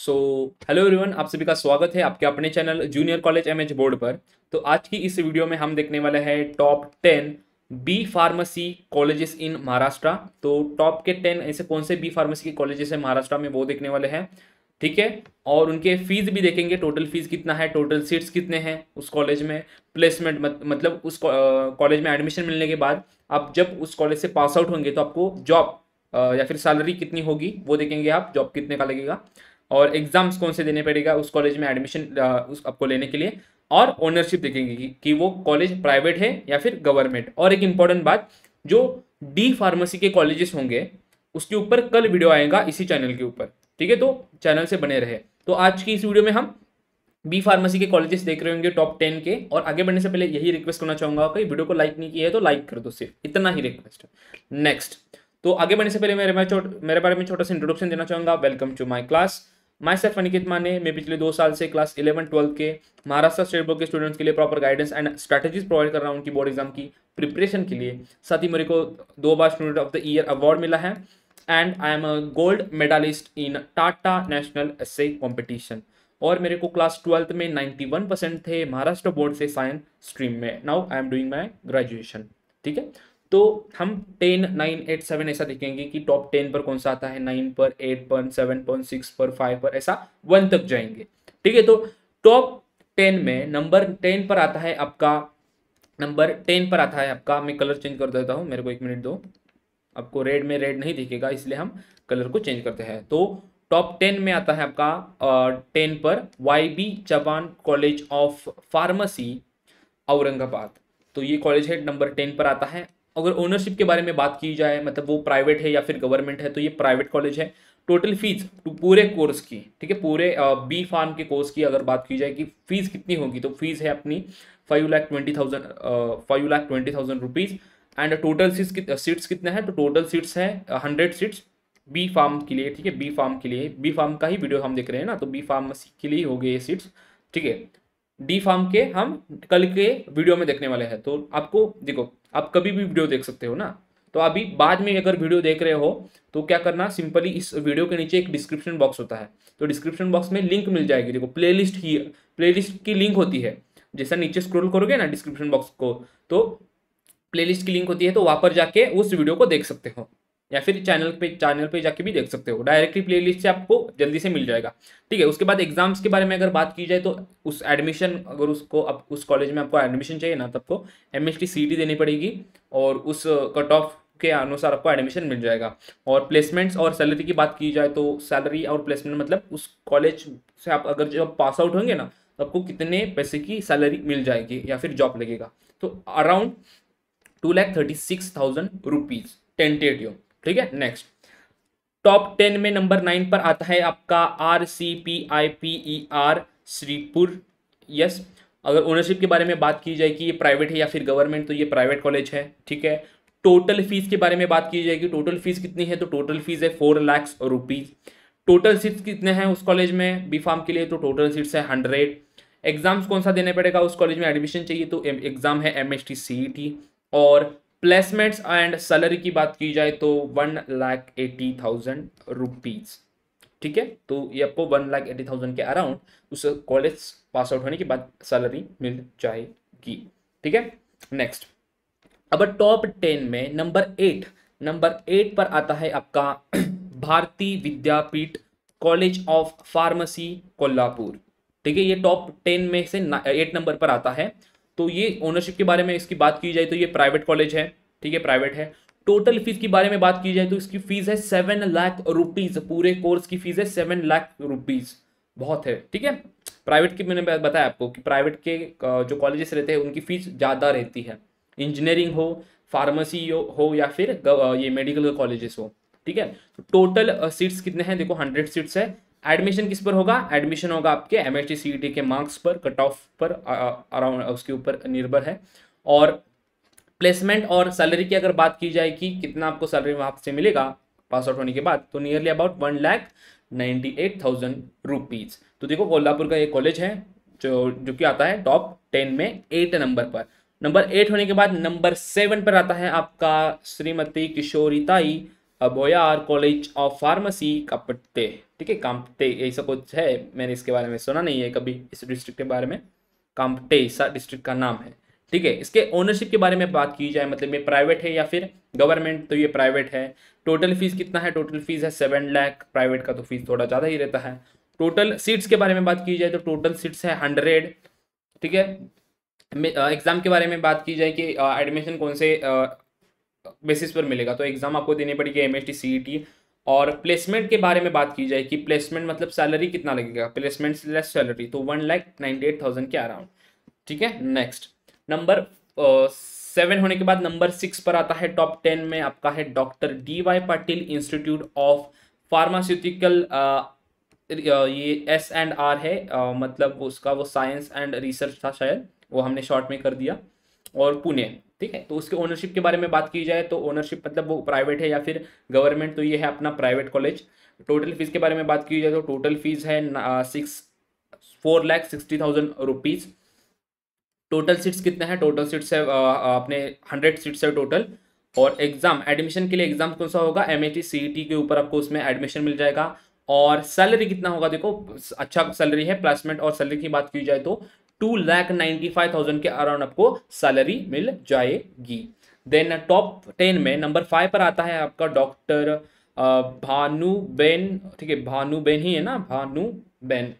so hello everyone आप सभी का स्वागत है आपके अपने channel junior college MH board पर तो आज की इस वीडियो में हम देखने वाले हैं top ten B pharmacy colleges in Maharashtra तो टॉप के टेन ऐसे कौन से बी फार्मेसी के कॉलेजेस हैं महाराष्ट्र में वो देखने वाले हैं ठीक है और उनके फीस भी देखेंगे टोटल फीस कितना है टोटल सीट्स कितने हैं उस कॉलेज में प्लेसमेंट मत, मतलब उस कॉलेज में एडमिशन मिलने के बाद आप जब उस कॉलेज से पास आउट होंगे तो आपको जॉब या फिर सैलरी कितनी होगी वो देखेंगे आप जॉब कितने का लगेगा और एग्ज़ाम्स कौन से देने पड़ेगा उस कॉलेज में एडमिशन उस आपको लेने के लिए और ओनरशिप देखेंगे कि, कि वो कॉलेज प्राइवेट है या फिर गवर्नमेंट और एक इम्पॉर्टेंट बात जो डी फार्मेसी के कॉलेजेस होंगे उसके ऊपर कल वीडियो आएगा इसी चैनल के ऊपर ठीक है तो चैनल से बने रहे तो आज की इस वीडियो में हम बी फार्मेसी के कॉलेजेस देख रहे होंगे टॉप टेन के और आगे बढ़ने से पहले यही रिक्वेस्ट करना चाहूंगा कि वीडियो को लाइक नहीं किया है तो लाइक कर दो सिर्फ इतना ही रिक्वेस्ट नेक्स्ट तो आगे बढ़ने से पहले मेरे मेरे बारे में छोटा सा इंट्रोडक्शन देना चाहूंगा welcome to my class myself Aniket Mane मैं पिछले दो साल से क्लास इलेवन ट्वेल्थ के महाराष्ट्र स्टेट बोर्ड के स्टूडेंट्स के लिए proper guidance and strategies provide कर रहा हूँ उनकी बोर्ड एग्जाम की प्रिपरेशन के लिए साथ ही मेरे को दो बार student of the year award मिला है and I am a gold medallist in Tata national a competition और मेरे को क्लास ट्वेल्थ में वन परसेंट थे महाराष्ट्र बोर्ड से साइंस स्ट्रीम में now I am doing my graduation ठीक है तो हम टेन नाइन एट सेवन ऐसा देखेंगे कि टॉप टेन पर कौन सा आता है नाइन पर एट पर सेवन पर सिक्स पर फाइव पर ऐसा वन तक जाएंगे ठीक है तो टॉप टेन में नंबर टेन पर आता है आपका नंबर टेन पर आता है आपका मैं कलर चेंज कर देता हूँ मेरे को एक मिनट दो आपको रेड में रेड नहीं दिखेगा इसलिए हम कलर को चेंज करते हैं तो टॉप टेन में आता है आपका टेन पर Y B Chavan college of pharmacy Aurangabad तो ये कॉलेज है नंबर टेन पर आता है अगर ओनरशिप के बारे में बात की जाए मतलब वो प्राइवेट है या फिर गवर्नमेंट है तो ये प्राइवेट कॉलेज है टोटल फीस पूरे कोर्स की ठीक है पूरे बी फार्म के कोर्स की अगर बात की जाए कि फीस कितनी होगी तो फीस है अपनी five lakh twenty thousand five lakh twenty thousand rupees and total seats seats कितने हैं तो टोटल सीट्स हैं हंड्रेड सीट्स बी फार्म के लिए ठीक है बी फार्म के लिए बी फार्म का ही वीडियो हम देख रहे हैं ना तो बी फार्म के लिए हो गए ये सीट्स ठीक है डी फार्म के हम कल के वीडियो में देखने वाले हैं तो आपको देखो आप कभी भी वीडियो देख सकते हो ना तो अभी बाद में अगर वीडियो देख रहे हो तो क्या करना सिंपली इस वीडियो के नीचे एक डिस्क्रिप्शन बॉक्स होता है तो डिस्क्रिप्शन बॉक्स में लिंक मिल जाएगी देखो प्लेलिस्ट ही प्लेलिस्ट की लिंक होती है जैसा नीचे स्क्रॉल करोगे ना डिस्क्रिप्शन बॉक्स को तो प्लेलिस्ट की लिंक होती है तो वहाँ पर जाके उस वीडियो को देख सकते हो या फिर चैनल पे चैनल पे जाके भी देख सकते हो डायरेक्टली प्लेलिस्ट से आपको जल्दी से मिल जाएगा ठीक है उसके बाद एग्जाम्स के बारे में अगर बात की जाए तो उस एडमिशन अगर उसको आप उस कॉलेज में आपको एडमिशन चाहिए ना तो आपको एम एस देनी पड़ेगी और उस कट ऑफ के अनुसार आपको एडमिशन मिल जाएगा और प्लेसमेंट्स और सैलरी की बात की जाए तो सैलरी और प्लेसमेंट मतलब उस कॉलेज से आप अगर जो पास आउट होंगे ना तो आपको कितने पैसे की सैलरी मिल जाएगी या फिर जॉब लगेगा तो around two lakh thirty six thousand rupees tentative ठीक है नेक्स्ट टॉप टेन में नंबर नाइन पर आता है आपका R C P I P E R Shirpur yes अगर ओनरशिप के बारे में बात की जाए कि ये प्राइवेट है या फिर गवर्नमेंट तो ये प्राइवेट कॉलेज है ठीक है टोटल फीस के बारे में बात की जाएगी टोटल फीस कितनी है तो टोटल फीस है four lakhs rupees total seats कितने हैं उस कॉलेज में बी फार्म के लिए तो टोटल सीट्स है हंड्रेड एग्जाम्स कौन सा देने पड़ेगा उस कॉलेज में एडमिशन चाहिए तो एग्ज़ाम है M S T C E T और प्लेसमेंट्स एंड सैलरी की बात की जाए तो one lakh eighty thousand rupees ठीक है तो ये आपको वन लाख एटी थाउजेंड के अराउंड उस कॉलेज पास आउट होने के बाद सैलरी मिल जाएगी ठीक है नेक्स्ट अब टॉप टेन में नंबर एट नंबर एट पर आता है आपका Bharati Vidyapeeth college of pharmacy Kolhapur ठीक है ये टॉप टेन में से एट नंबर पर आता है तो ये ओनरशिप के बारे में इसकी बात की जाए तो ये प्राइवेट कॉलेज है ठीक है प्राइवेट है टोटल फीस के बारे में बात की जाए तो इसकी फीस है सेवन लाख रुपीज पूरे कोर्स की फीस है सेवन लाख रुपीज बहुत है ठीक है प्राइवेट की मैंने बताया आपको कि प्राइवेट के जो कॉलेजेस रहते हैं उनकी फीस ज़्यादा रहती है इंजीनियरिंग हो फार्मेसी हो या फिर ये मेडिकल कॉलेजेस हो ठीक है टोटल सीट्स कितने हैं देखो हंड्रेड सीट्स है एडमिशन किस पर होगा एडमिशन होगा आपके एम एस e के मार्क्स पर कट ऑफ पर अराउंड उसके ऊपर निर्भर है और प्लेसमेंट और सैलरी की अगर बात की जाए कि कितना आपको सैलरी वहाँ से मिलेगा पास आउट होने के बाद तो nearly about one lakh ninety eight thousand rupees तो देखो कोल्हापुर का एक कॉलेज है जो जो कि आता है टॉप टेन में एट नंबर पर नंबर एट होने के बाद नंबर सेवन पर आता है आपका Shrimati Kishori Tai Bhoyar college of pharmacy Kamptee ठीक है काम्पटे ऐसा कुछ है मैंने इसके बारे में सुना नहीं है कभी इस डिस्ट्रिक्ट के बारे में काम्पटे ऐसा डिस्ट्रिक्ट का नाम है ठीक है इसके ओनरशिप के बारे में बात की जाए मतलब ये प्राइवेट है या फिर गवर्नमेंट तो ये प्राइवेट है टोटल फीस कितना है टोटल फीस है सेवन लैख प्राइवेट का तो फीस थोड़ा ज़्यादा ही रहता है टोटल सीट्स के बारे में बात की जाए तो टोटल सीट्स है हंड्रेड ठीक है एग्ज़ाम के बारे में बात की जाए कि एडमिशन कौन से बेसिस पर मिलेगा तो एग्ज़ाम आपको देनी पड़ेगी M S T C T और प्लेसमेंट के बारे में बात की जाए कि प्लेसमेंट मतलब सैलरी कितना लगेगा प्लेसमेंट लेस सैलरी तो one lakh ninety eight thousand के अराउंड ठीक है नेक्स्ट नंबर सेवन होने के बाद नंबर सिक्स पर आता है टॉप टेन में आपका है doctor D Y Patil institute of pharmaceutical ये एस एंड आर है आ, मतलब उसका वो साइंस एंड रिसर्च था शायद वो हमने शॉर्ट में कर दिया और पुणे ठीक है तो उसके ओनरशिप के बारे में बात की जाए तो ओनरशिप मतलब वो प्राइवेट है या फिर गवर्नमेंट तो ये है अपना प्राइवेट कॉलेज टोटल फीस के बारे में बात की जाए तो टोटल फीस है six four lakh sixty thousand rupees total seats कितने हैं टोटल सीट्स है अपने हंड्रेड सीट्स है टोटल और एग्ज़ाम एडमिशन के लिए एग्ज़ाम कौन सा होगा एम ए e के ऊपर आपको उसमें एडमिशन मिल जाएगा और सैलरी कितना होगा देखो अच्छा सैलरी है प्लेसमेंट और सैलरी की बात की जाए तो two lakh ninety five thousand के अराउंड आपको सैलरी मिल जाएगी देन टॉप टेन में नंबर फाइव पर आता है आपका डॉक्टर भानु बेन ठीक है भानु बेन ही है ना Bhanu ben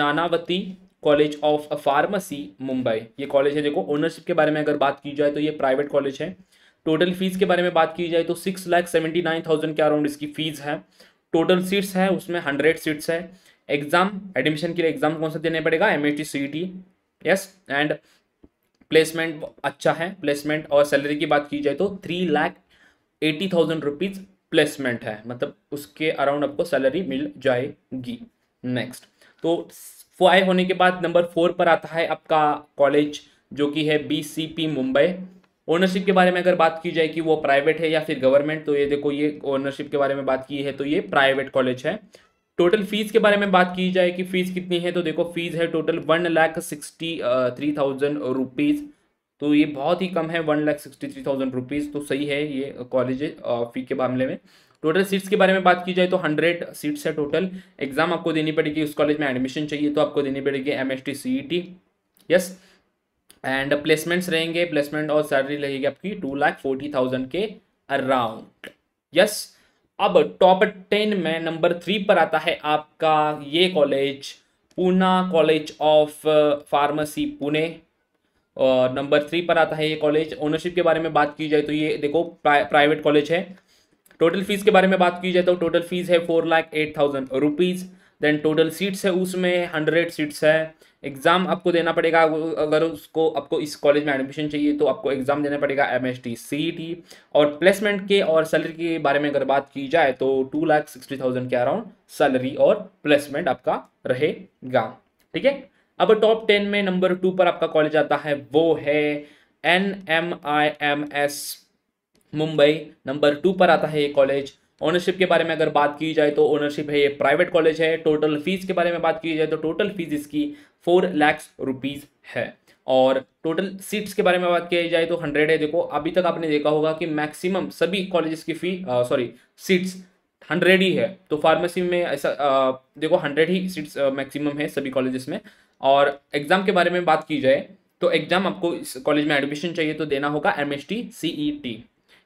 Nanavati college of pharmacy Mumbai ये कॉलेज है देखो ओनरशिप के बारे में अगर बात की जाए तो ये प्राइवेट कॉलेज है टोटल फीस के बारे में बात की जाए तो six lakh seventy nine thousand के अराउंड इसकी फीस है टोटल सीट्स है उसमें हंड्रेड सीट्स है एग्जाम एडमिशन के लिए एग्जाम कौन सा देने पड़ेगा M H T yes and placement अच्छा है प्लेसमेंट और सैलरी की बात की जाए तो three lakh eighty thousand rupees placement है मतलब उसके अराउंड आपको सैलरी मिल जाएगी नेक्स्ट तो फाइव होने के बाद नंबर फोर पर आता है आपका कॉलेज जो कि है बीसीपी मुंबई ओनरशिप के बारे में अगर बात की जाए कि वो प्राइवेट है या फिर गवर्नमेंट तो ये देखो ये ओनरशिप के बारे में बात की है तो ये प्राइवेट कॉलेज है टोटल फीस के बारे में बात की जाए कि फीस कितनी है तो देखो फीस है total one lakh sixty three thousand rupees तो ये बहुत ही कम है one lakh sixty three thousand rupees तो सही है ये कॉलेज फ़ी uh, के मामले में टोटल सीट्स के बारे में बात की जाए तो हंड्रेड सीट्स है टोटल एग्ज़ाम आपको देनी पड़ेगी उस कॉलेज में एडमिशन चाहिए तो आपको देनी पड़ेगी M S T C E T yes and placements रहेंगे प्लेसमेंट और सैलरी रहेगी आपकी टू लाख फोर्टी थाउजेंड के अराउंड यस अब टॉप टेन में नंबर थ्री पर आता है आपका ये college Poona college of pharmacy Pune और नंबर थ्री पर आता है ये कॉलेज ओनरशिप के बारे में बात की जाए तो ये देखो प्रा, प्राइवेट कॉलेज है टोटल फीस के बारे में बात की जाए तो टोटल फीस है four lakh eight thousand rupees then total seats है उसमें हंड्रेड सीट्स है एग्ज़ाम आपको देना पड़ेगा अगर उसको आपको इस कॉलेज में एडमिशन चाहिए तो आपको एग्ज़ाम देना पड़ेगा M S T C T और प्लेसमेंट के और सैलरी के बारे में अगर बात की जाए तो टू लाख सिक्सटी थाउजेंड के अराउंड सैलरी और प्लेसमेंट आपका रहेगा ठीक है अब टॉप टेन में नंबर टू पर आपका कॉलेज आता है वो है N M I M S Mumbai number two पर आता है ये कॉलेज ओनरशिप के बारे में अगर बात की जाए तो ओनरशिप है ये प्राइवेट कॉलेज है टोटल फीस के बारे में बात की जाए तो टोटल फीस इसकी फोर लैक्स रुपीज़ है और टोटल सीट्स के बारे में बात की जाए तो हंड्रेड है देखो अभी तक आपने देखा होगा कि मैक्सिमम सभी कॉलेजेस की फी सॉरी सीट्स हंड्रेड ही है तो फार्मेसी में ऐसा आ, देखो हंड्रेड ही सीट्स मैक्सिमम है सभी कॉलेजेस में और एग्ज़ाम के बारे में बात की जाए तो एग्ज़ाम आपको इस कॉलेज में एडमिशन चाहिए तो देना होगा M S T C E T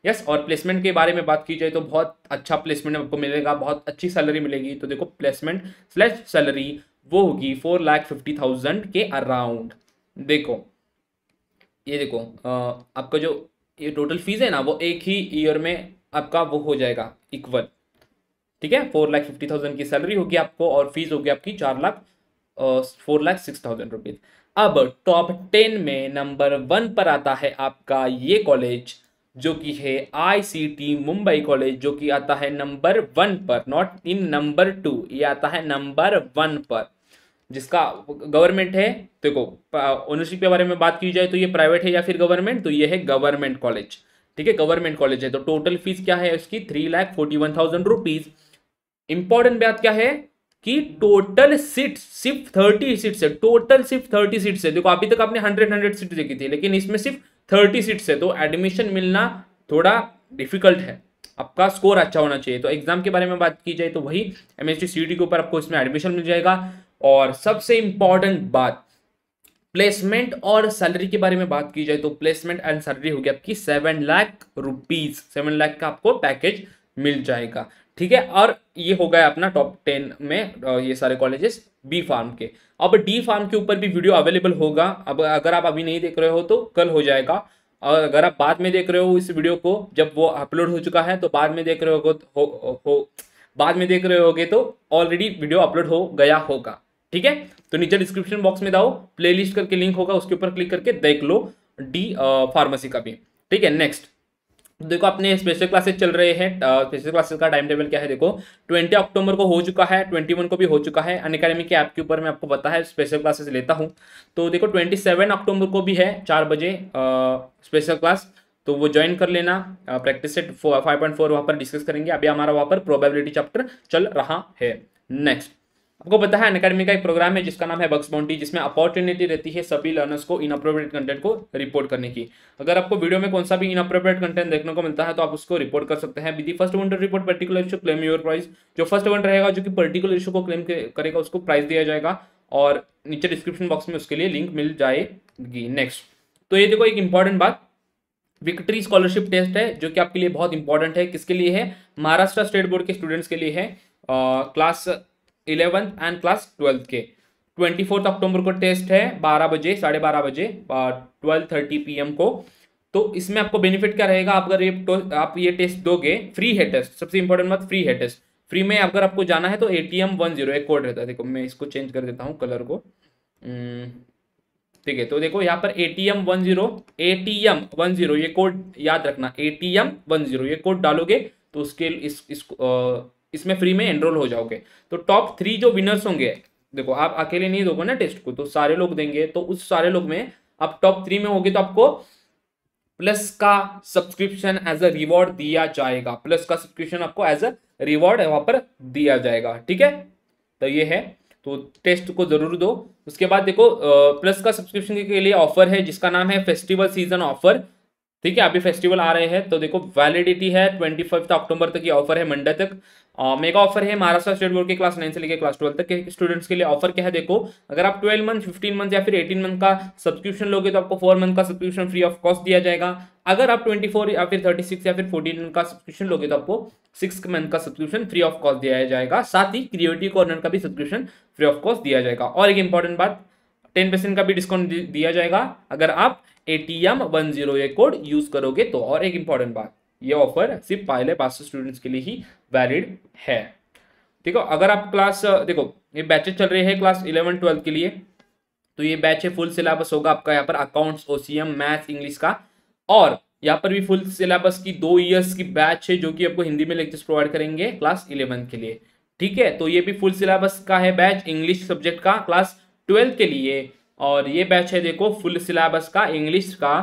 yes और प्लेसमेंट के बारे में बात की जाए तो बहुत अच्छा प्लेसमेंट आपको मिलेगा बहुत अच्छी सैलरी मिलेगी तो देखो प्लेसमेंट स्लैश सैलरी वो होगी फोर लाख फिफ्टी थाउजेंड के अराउंड देखो ये देखो आपका जो ये टोटल फीस है ना वो एक ही ईयर में आपका वो हो जाएगा इक्वल ठीक है फोर लाख फिफ्टी थाउजेंड की सैलरी होगी आपको और फीस होगी आपकी चार lakh four lakh six thousand rupees अब टॉप टेन में नंबर वन पर आता है आपका ये कॉलेज जो कि है आईसीटी मुंबई कॉलेज जो कि आता है नंबर वन पर नॉट इन नंबर टू ये आता है नंबर वन पर जिसका गवर्नमेंट है देखो ओनरशिप के बारे में बात की जाए तो ये प्राइवेट है या फिर गवर्नमेंट तो ये है गवर्नमेंट कॉलेज ठीक है गवर्नमेंट कॉलेज है तो टोटल फीस क्या है उसकी three lakh forty one thousand rupees important बात क्या है कि टोटल सीट सिर्फ थर्टी सीट्स है टोटल सिर्फ थर्टी सीट्स है देखो अभी तक आपने हंड्रेड हंड्रेड सीट देखी थी लेकिन इसमें सिर्फ थर्टी सीट्स है तो एडमिशन मिलना थोड़ा डिफिकल्ट है आपका स्कोर अच्छा होना चाहिए तो एग्जाम के बारे में बात की जाए तो वही एम एस के ऊपर आपको इसमें एडमिशन मिल जाएगा और सबसे इंपॉर्टेंट बात प्लेसमेंट और सैलरी के बारे में बात की जाए तो प्लेसमेंट एंड सैलरी होगी आपकी seven lakh rupees seven lakh का आपको पैकेज मिल जाएगा ठीक है और ये हो गया अपना टॉप टेन में ये सारे कॉलेजेस बी फार्म के अब डी फार्म के ऊपर भी वीडियो अवेलेबल होगा अब अगर आप अभी नहीं देख रहे हो तो कल हो जाएगा और अगर आप बाद में देख रहे हो इस वीडियो को जब वो अपलोड हो चुका है तो बाद में देख रहे हो तो, हो, हो बाद में देख रहे होगे तो ऑलरेडी वीडियो अपलोड हो गया होगा ठीक है तो नीचे डिस्क्रिप्शन बॉक्स में दाओ प्लेलिस्ट करके लिंक होगा उसके ऊपर क्लिक करके देख लो डी फार्मेसी का भी ठीक है नेक्स्ट देखो अपने स्पेशल क्लासेस चल रहे हैं स्पेशल क्लासेस का टाइम टेबल क्या है देखो ट्वेंटी अक्टूबर को हो चुका है ट्वेंटी वन को भी हो चुका है अन अकेडमी के ऐप के ऊपर मैं आपको पता है स्पेशल क्लासेस लेता हूँ तो देखो ट्वेंटी सेवन अक्टूबर को भी है चार बजे स्पेशल क्लास तो वो ज्वाइन कर लेना practice set five point four वहाँ पर डिस्कस करेंगे अभी हमारा वहाँ पर प्रोबेबिलिटी चैप्टर चल रहा है नेक्स्ट आपको पता है अनकेडमी का एक प्रोग्राम है जिसका नाम है बक्स बाउंड्री जिसमें अपॉर्चुनिटी रहती है सभी लर्नर्स को इनअप्रोप्रिएट कंटेंट को रिपोर्ट करने की अगर आपको वीडियो में कौन सा भी इनअप्रोप्रिएट कंटेंट देखने को मिलता है तो आप उसको रिपोर्ट कर सकते हैं with first one report particular issue claim your price जो फर्स्ट वन रहेगा जो कि पर्टिकुलर इशू को क्लेम करेगा उसको प्राइस दिया जाएगा और नीचे डिस्क्रिप्शन बॉक्स में उसके लिए लिंक मिल जाएगी नेक्स्ट तो ये देखो एक इंपॉर्टेंट बात विक्ट्री स्कॉलरशिप टेस्ट है जो कि आपके लिए बहुत इंपॉर्टेंट है किसके लिए है महाराष्ट्र स्टेट बोर्ड के स्टूडेंट्स के लिए है class uh, eleventh and class twelfth के ट्वेंटी फोर्थ अक्टूबर को टेस्ट है बारह बजे साढ़े बारह बजे ट्वेल्व थर्टी पी को तो इसमें आपको बेनिफिट क्या रहेगा आप अगर ये तो, आप ये टेस्ट दोगे फ्री है टेस्ट सबसे इंपॉर्टेंट बात फ्री है टेस्ट फ्री में अगर आपको जाना है तो A T M one zero एक कोड रहता है देखो मैं इसको चेंज कर देता हूँ कलर को हम्म, ठीक है तो देखो यहाँ पर A T M one zero A T M one zero ये कोड याद रखना A T M one zero ये कोड डालोगे तो उसके इस इस, इसको इसमें फ्री में एनरोल हो जाओगे तो टॉप थ्री जो विनर्स होंगे देखो आप अकेले नहीं दोगे ना टेस्ट को तो सारे लोग देंगे तो उस सारे लोग में आप टॉप थ्री में होगे तो आपको प्लस का सब्सक्रिप्शन एज अ रिवॉर्ड दिया जाएगा प्लस का सब्सक्रिप्शन आपको एज अ रिवॉर्ड वहां पर दिया जाएगा ठीक है तो ये है तो टेस्ट को जरूर दो उसके बाद देखो प्लस का सब्सक्रिप्शन के लिए ऑफर है जिसका नाम है फेस्टिवल सीजन ऑफर ठीक है अभी फेस्टिवल आ रहे हैं तो देखो वैलिडिटी है ट्वेंटी फाइव अक्टूबर तक ये ऑफर है मंडे तक मेगा ऑफर है महाराष्ट्र स्टेट बोर्ड के क्लास नाइन से लेकर क्लास ट्वेल्व तक के स्टूडेंट्स के लिए ऑफर क्या है देखो अगर आप ट्वेल्व मंथ फिफ्टीन मंथ या फिर एटीन मंथ का सब्सक्रिप्शन लोगे तो आपको फोर मंथ का सब्सक्रिप्शन फ्री ऑफ कॉस्ट दिया जाएगा अगर आप ट्वेंटी फोर या फिर थर्टी सिक्स या फिर फोर्टी मंथ का सब्सक्रिप्शन लोगे तो आपको सिक्स मंथ का सब्सक्रिप्शन फ्री ऑफ कॉस्ट दिया जाएगा साथ ही क्रिएटिव कॉर्नर का भी सब्सक्रिप्शन फ्री ऑफ कॉस्ट दिया जाएगा और एक इंपॉर्टेंट बात टेन परसेंट का भी डिस्काउंट दिया जाएगा अगर आप A T M one zero code use करोगे तो और एक इंपॉर्टेंट बात ये ऑफर सिर्फ पहले पास स्टूडेंट्स के लिए ही वैलिड है ठीक है अगर आप क्लास देखो ये बैचेज चल रहे हैं क्लास इलेवन ट्वेल्थ के लिए तो ये बैच है फुल सिलेबस होगा आपका यहाँ पर अकाउंट्स एम मैथ इंग्लिश का और यहाँ पर भी फुल सिलेबस की दो ईयर्स की बैच है जो कि आपको हिंदी में लेक्चर्स प्रोवाइड करेंगे क्लास इलेवन के लिए ठीक है तो ये भी फुल सिलेबस का है बैच इंग्लिश सब्जेक्ट का क्लास ट्वेल्थ के लिए और ये बैच है देखो फुल सिलेबस का इंग्लिश का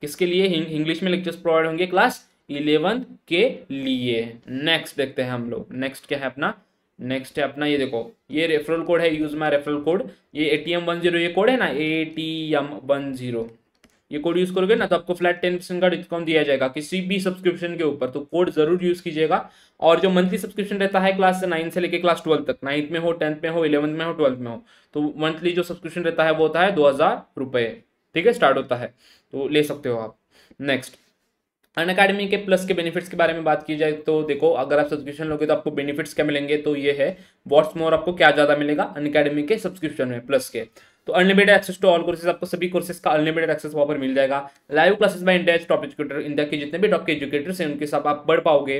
किसके लिए इंग्लिश में लेक्चर्स प्रोवाइड होंगे क्लास इलेवन के लिए नेक्स्ट देखते हैं हम लोग नेक्स्ट क्या है अपना नेक्स्ट है अपना ये देखो ये रेफरल कोड है यूज माई रेफरल कोड ये A T M one zero ये कोड है ना A T M one zero ये कोड यूज करोगे ना तो आपको फ्लैट टेन परसेंट का डिस्काउंट दिया जाएगा किसी भी सब्सक्रिप्शन के ऊपर तो कोड जरूर यूज कीजिएगा और जो मंथली सब्सक्रिप्शन रहता है क्लास नाइन से लेकर क्लास ट्वेल्थ तक नाइन्थ में हो टेंथ में हो इलेवंथ में हो ट्वेल्थ में हो तो मंथली जो सब्सक्रिप्शन रहता है वो होता है दो हजार ठीक है स्टार्ट होता है तो ले सकते हो आप नेक्स्ट अन अकेडमी के प्लस के बेनिफिट्स के बारे में बात की जाए तो देखो अगर आप सब्सक्रिप्शन लोगे तो आपको बेनिफिट्स क्या मिलेंगे तो ये है व्हाट्स मोर आपको क्या ज़्यादा मिलेगा अन अकेडमी के सब्सक्रिप्शन में प्लस के तो unlimited access to all courses आपको सभी कोर्सेज का अनलिमिटेड एक्सेस वहाँ पर मिल जाएगा live classes by India top educator India के जितने भी टॉप के एजुकेटर्स हैं उनके साथ आप बढ़ पाओगे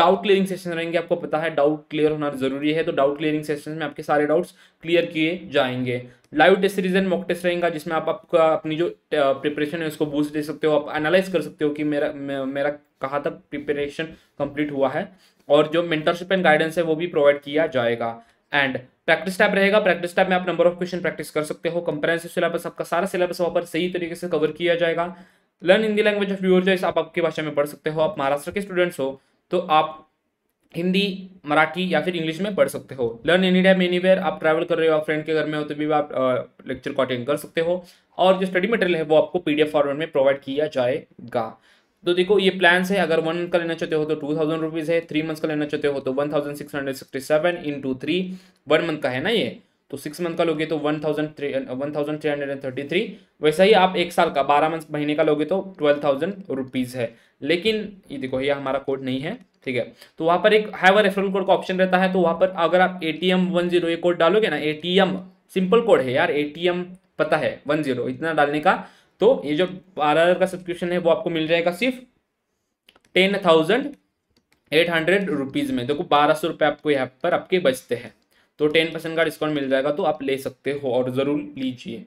डाउट क्लियरिंग सेशन रहेंगे आपको पता है डाउट क्लियर होना जरूरी है तो डाउट क्लियरिंग सेशन में आपके सारे डाउट्स क्लियर किए जाएंगे live test series and mock test रहेगा जिसमें आप आपका अपनी जो प्रिपरेशन है उसको बूस्ट दे सकते हो आप एनालाइज कर सकते हो कि मेरा मेरा कहाँ तक प्रिपरेशन कंप्लीट हुआ है और जो मेंटरशिप एंड गाइडेंस है वो भी प्रोवाइड किया जाएगा एंड प्रैक्टिस टैब रहेगा प्रैक्टिस टैब में आप नंबर ऑफ क्वेश्चन प्रैक्टिस कर सकते हो कंप्रेंसिव सिलेबस आपका सारा सिलेबस वहाँ पर सही तरीके से कवर किया जाएगा learn Hindi language of your जो आप आपकी भाषा में पढ़ सकते हो आप महाराष्ट्र के स्टूडेंट्स हो तो आप हिंदी मराठी या फिर इंग्लिश में पढ़ सकते हो learn any time anywhere आप ट्रैवल कर रहे हो आप फ्रेंड के घर में हो तो भी आप लेक्चर को अटेंड कर सकते हो और जो स्टडी मटेरियल है वो आपको पीडीएफ फॉर्मेट में प्रोवाइड किया जाएगा तो देखो ये प्लान है अगर वन का लेना चाहते हो तो टू थाउजेंड रुपीज़ है थ्री मंथ्स का लेना चाहते हो तो one thousand six hundred sixty seven into three one month का है ना ये तो सिक्स मंथ का लोगे तो one thousand three one thousand three hundred and thirty three वैसा ही आप एक साल का बारह मंथ महीने का लोगे तो ट्वेल्व थाउजेंड रुपीज़ है लेकिन ये देखो ये हमारा कोड नहीं है ठीक है तो वहाँ पर एक हैव रेफरल कोड का ऑप्शन रहता है तो वहाँ पर अगर आप A T M one zero ये कोड डालोगे ना A T M simple code है यार ए टी एम पता है वन जीरो इतना डालने का तो ये जो बारह हज़ार का सब्सक्रिप्शन है वो आपको मिल जाएगा सिर्फ ten thousand eight hundred rupees में देखो बारह सौ रुपये आपको यहाँ पर आपके बचते हैं तो टेन परसेंट का डिस्काउंट मिल जाएगा तो आप ले सकते हो और ज़रूर लीजिए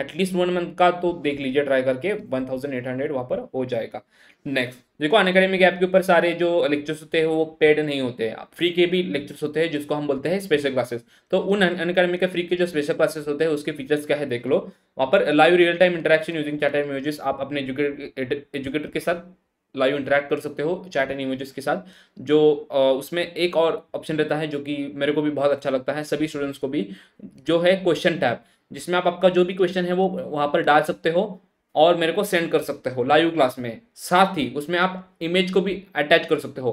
एटलीस्ट वन मंथ का तो देख लीजिए ट्राई करके वन थाउजेंड एट हंड्रेड वहाँ पर हो जाएगा नेक्स्ट देखो के ऐप के ऊपर सारे जो लेक्चर्स होते हैं वो पेड नहीं होते हैं फ्री के भी लेक्चर्स होते हैं जिसको हम बोलते हैं स्पेशल क्लासेस तो उन अकेडमी के फ्री के जो स्पेशल क्लासेस होते हैं उसके फीचर्स क्या है देख लो वहाँ पर live real time interaction using chat and images आप अपने एजुकेटर एजुकेटर के साथ लाइव इंटरेक्ट कर सकते हो चैट एंड इमेजेस के साथ जो उसमें एक और ऑप्शन रहता है जो कि मेरे को भी बहुत अच्छा लगता है सभी स्टूडेंट्स को भी जो है क्वेश्चन टैब जिसमें आप आपका जो भी क्वेश्चन है वो वहाँ पर डाल सकते हो और मेरे को सेंड कर सकते हो लाइव क्लास में साथ ही उसमें आप इमेज को भी अटैच कर सकते हो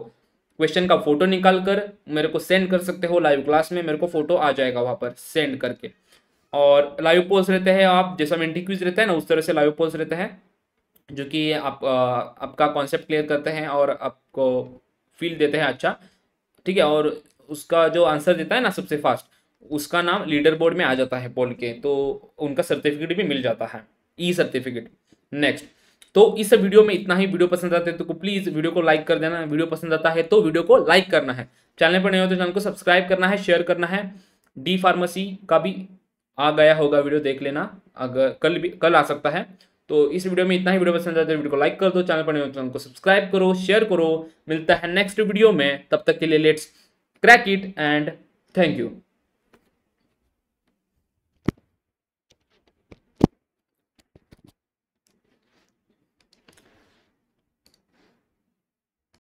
क्वेश्चन का फोटो निकाल कर मेरे को सेंड कर सकते हो लाइव क्लास में मेरे को फोटो आ जाएगा वहाँ पर सेंड करके और लाइव पोज रहते हैं आप जैसा मेंटी क्विज रहता है ना उस तरह से लाइव पोज रहते हैं जो कि आप आपका कॉन्सेप्ट क्लियर करते हैं और आपको फील देते हैं अच्छा ठीक है और उसका जो आंसर देता है ना सबसे फास्ट उसका नाम लीडर बोर्ड में आ जाता है बोल के तो उनका सर्टिफिकेट भी मिल जाता है ई सर्टिफिकेट नेक्स्ट तो इस वीडियो में इतना ही वीडियो पसंद आते हैं तो प्लीज़ वीडियो को लाइक कर देना वीडियो पसंद आता है तो वीडियो को लाइक करना है चैनल पर नहीं हो तो चैनल को सब्सक्राइब करना है शेयर करना है डी फार्मेसी का भी आ गया होगा वीडियो देख लेना अगर कल भी कल आ सकता है तो इस वीडियो में इतना ही वीडियो पसंद आता है तो वीडियो को लाइक कर दो चैनल पर नहीं हो तो चैनल को सब्सक्राइब करो शेयर करो मिलता है नेक्स्ट वीडियो में तब तक के लिए let's crack it and thank you